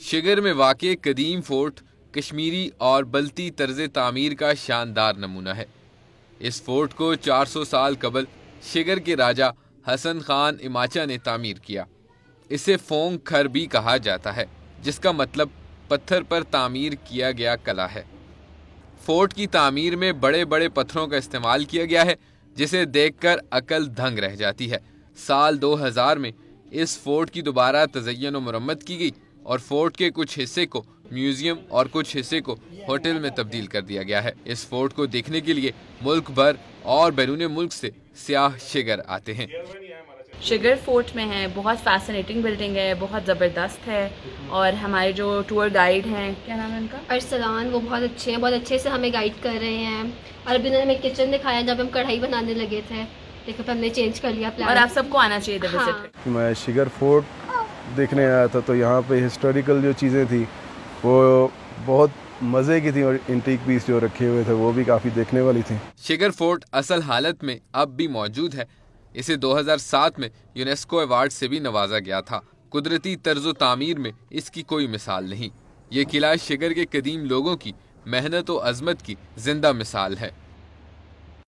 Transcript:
शिगर में वाक़ कदीम फोर्ट कश्मीरी और बल्ती तर्ज तमीर का शानदार नमूना है इस फोर्ट को 400 साल कबल शिगर के राजा हसन खान इमाचा ने तामीर किया इसे फोंग खर भी कहा जाता है जिसका मतलब पत्थर पर तामीर किया गया कला है फोर्ट की तामीर में बड़े बड़े पत्थरों का इस्तेमाल किया गया है जिसे देखकर अकल दंग रह जाती है साल 2000 में इस फोर्ट की दोबारा तजयन व मरम्मत की गई और फोर्ट के कुछ हिस्से को म्यूजियम और कुछ हिस्से को होटल में तब्दील कर दिया गया है इस फोर्ट को देखने के लिए मुल्क भर और बैरून मुल्क से सियाह शिगर आते हैं शिगर फोर्ट में है बहुत फैसिनेटिंग बिल्डिंग है बहुत ज़बरदस्त है और हमारे जो टूर गाइड हैं क्या नाम है उनका अरसलान वो बहुत अच्छे हैं बहुत अच्छे से हमें गाइड कर रहे हैं और अभी उन्होंने हमें किचन दिखाया जब हम कढ़ाई बनाने लगे थे देखो तो हमने चेंज कर लिया प्लान और आप सबको आना चाहिए था हाँ। शिगर फोर्ट देखने आया था तो यहाँ पे हिस्टोरिकल जो चीज़ें थी वो बहुत मज़े की थी और इंटीक पीस जो रखे हुए थे वो भी काफ़ी देखने वाली थी शिगर फोर्ट असल हालत में अब भी मौजूद है इसे 2007 में यूनेस्को अवार्ड से भी नवाजा गया था कुदरती तर्ज तामीर में इसकी कोई मिसाल नहीं ये किला शिगर के कदीम लोगों की मेहनत व अजमत की जिंदा मिसाल है